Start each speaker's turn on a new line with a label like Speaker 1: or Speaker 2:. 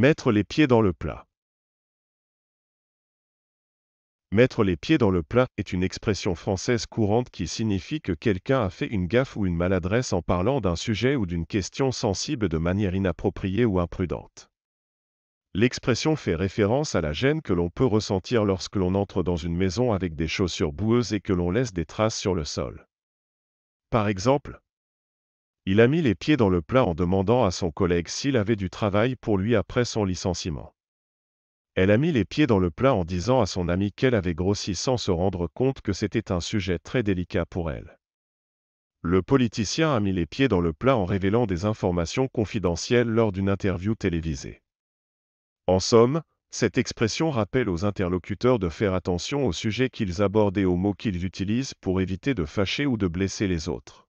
Speaker 1: Mettre les pieds dans le plat.
Speaker 2: Mettre les pieds dans le plat est une expression française courante qui signifie que quelqu'un a fait une gaffe ou une maladresse en parlant d'un sujet ou d'une question sensible de manière inappropriée ou imprudente. L'expression fait référence à la gêne que l'on peut ressentir lorsque l'on entre dans une maison avec des chaussures boueuses et que l'on laisse des traces sur le sol. Par exemple, il a mis les pieds dans le plat en demandant à son collègue s'il avait du travail pour lui après son licenciement. Elle a mis les pieds dans le plat en disant à son amie qu'elle avait grossi sans se rendre compte que c'était un sujet très délicat pour elle. Le politicien a mis les pieds dans le plat en révélant des informations confidentielles lors d'une interview télévisée. En somme, cette expression rappelle aux interlocuteurs de faire attention aux sujets qu'ils abordent et aux mots qu'ils utilisent pour éviter de fâcher ou de blesser les
Speaker 1: autres.